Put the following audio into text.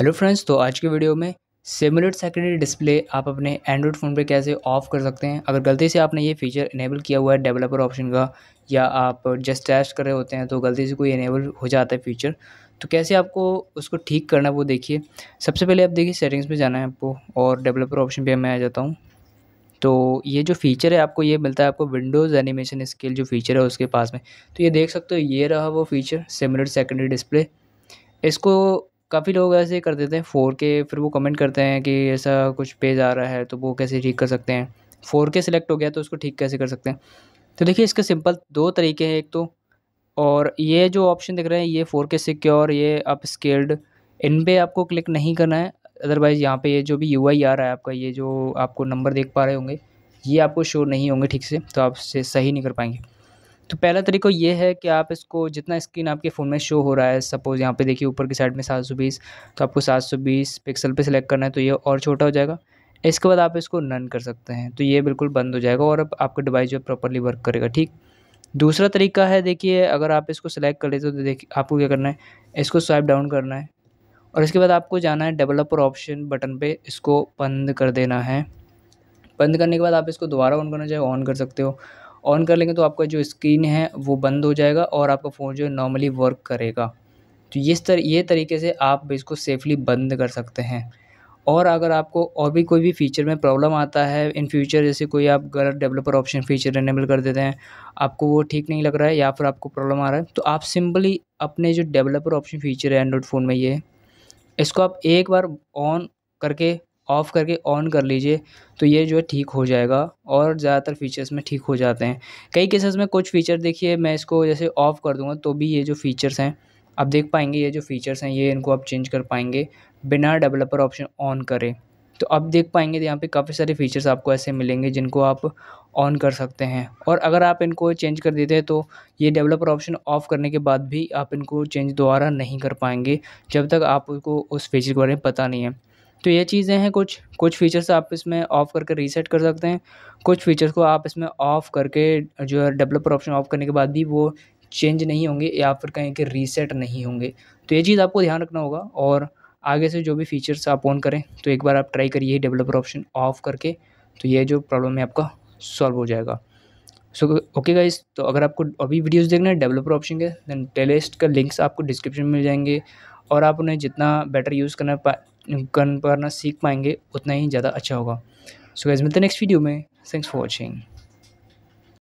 hello friends तो आज के वीडियो में सिमुलेट सेकेंडरी डिस्प्ले आप अपने एंड्रॉइड फ़ोन पे कैसे ऑफ़ कर सकते हैं अगर गलती से आपने ये फीचर इनेबल किया हुआ है डेवलपर ऑप्शन का या आप जस्ट टेस्ट कर रहे होते हैं तो गलती से कोई इनेबल हो जाता है फीचर तो कैसे आपको उसको ठीक करना वो देखिए सबसे पहले आप देखिए सेटिंग्स में जाना है आपको और डेवलपर ऑप्शन पर मैं आ जाता हूँ तो ये जो फीचर है आपको ये मिलता है आपको विंडोज़ एनिमेशन स्केल जो फीचर है उसके पास में तो ये देख सकते हो ये रहा वो फीचर सिमुलेट सेकेंडरी डिस्प्ले इसको काफ़ी लोग ऐसे कर देते हैं फ़ोर के फिर वो कमेंट करते हैं कि ऐसा कुछ पेज आ रहा है तो वो कैसे ठीक कर सकते हैं फ़ोर के सिलेक्ट हो गया तो उसको ठीक कैसे कर सकते हैं तो देखिए इसके सिंपल दो तरीके हैं एक तो और ये जो ऑप्शन दिख रहे हैं ये फ़ोर के सिक्योर ये आप स्केल्ड इन पर आपको क्लिक नहीं करना है अदरवाइज़ यहाँ पर ये जो भी यू आ रहा है आपका ये जो आपको नंबर देख पा रहे होंगे ये आपको शो नहीं होंगे ठीक से तो आप इससे सही नहीं कर पाएंगे तो पहला तरीका ये है कि आप इसको जितना स्क्रीन आपके फ़ोन में शो हो रहा है सपोज़ यहाँ पे देखिए ऊपर की साइड में 720 तो आपको 720 पिक्सल पे सिलेक्ट करना है तो ये और छोटा हो जाएगा इसके बाद आप इसको नन कर सकते हैं तो ये बिल्कुल बंद हो जाएगा और अब आपका डिवाइस जो है प्रॉपरली वर्क करेगा ठीक दूसरा तरीका है देखिए अगर आप इसको सिलेक्ट कर लेते हो तो देखिए आपको क्या करना है इसको स्वाइप डाउन करना है और इसके बाद आपको जाना है डेवलपर ऑप्शन बटन पर इसको बंद कर देना है बंद करने के बाद आप इसको दोबारा ऑन करना चाहे ऑन कर सकते हो ऑन कर लेंगे तो आपका जो स्क्रीन है वो बंद हो जाएगा और आपका फ़ोन जो है नॉर्मली वर्क करेगा तो ये तर ये तरीके से आप इसको सेफली बंद कर सकते हैं और अगर आपको और भी कोई भी फीचर में प्रॉब्लम आता है इन फ्यूचर जैसे कोई आप गलत डेवलपर ऑप्शन फीचर इनेबल कर देते हैं आपको वो ठीक नहीं लग रहा है या फिर आपको प्रॉब्लम आ रहा है तो आप सिंपली अपने जो डेवलपर ऑप्शन फीचर है एंड्रॉयड फ़ोन में ये इसको आप एक बार ऑन करके ऑफ़ करके ऑन कर लीजिए तो ये जो है ठीक हो जाएगा और ज़्यादातर फीचर्स में ठीक हो जाते हैं कई केसेस में कुछ फ़ीचर देखिए मैं इसको जैसे ऑफ़ कर दूँगा तो भी ये जो फ़ीचर्स हैं आप देख पाएंगे ये जो फ़ीचर्स हैं ये इनको आप चेंज कर पाएंगे बिना डेवलपर ऑप्शन ऑन करें तो अब देख पाएंगे यहाँ पर काफ़ी सारे फीचर्स आपको ऐसे मिलेंगे जिनको आप ऑन कर सकते हैं और अगर आप इनको चेंज कर देते हैं तो ये डेवलपर ऑप्शन ऑफ़ करने के बाद भी आप इनको चेंज दोबारा नहीं कर पाएंगे जब तक आपको उस फीचर के बारे में पता नहीं है तो ये चीज़ें हैं कुछ कुछ फ़ीचर्स आप इसमें ऑफ़ करके रीसेट कर सकते हैं कुछ फ़ीचर्स को आप इसमें ऑफ़ करके जो है डेवलपर ऑप्शन ऑफ़ करने के बाद भी वो चेंज नहीं होंगे या फिर कहें कि रीसेट नहीं होंगे तो ये चीज़ आपको ध्यान रखना होगा और आगे से जो भी फ़ीचर्स आप ऑन करें तो एक बार आप ट्राई करिए डेवलपर ऑप्शन ऑफ़ करके तो ये जो प्रॉब्लम है आपका सॉल्व हो जाएगा सो ओके गाइस तो अगर आपको अभी वीडियोस देखना है डेवलपर ऑप्शन के देन प्लेलिस्ट का लिंक्स आपको डिस्क्रिप्शन में मिल जाएंगे और आप उन्हें जितना बेटर यूज़ करना गन करना सीख पाएंगे उतना ही ज़्यादा अच्छा होगा सो so, मिलते हैं नेक्स्ट वीडियो में थैंक्स फॉर वॉचिंग